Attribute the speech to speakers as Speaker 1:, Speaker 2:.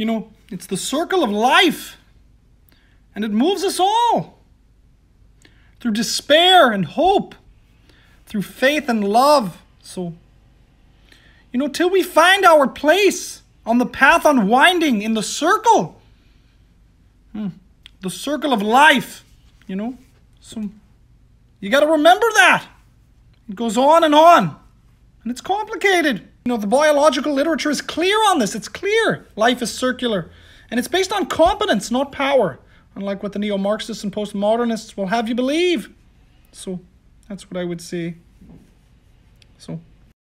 Speaker 1: you know, it's the circle of life. And it moves us all through despair and hope, through faith and love. So, you know, till we find our place on the path unwinding in the circle, hmm, the circle of life, you know. So, you got to remember that. It goes on and on. And it's complicated. You know, the biological literature is clear on this. It's clear. Life is circular. And it's based on competence, not power, unlike what the neo Marxists and postmodernists will have you believe. So that's what I would say. So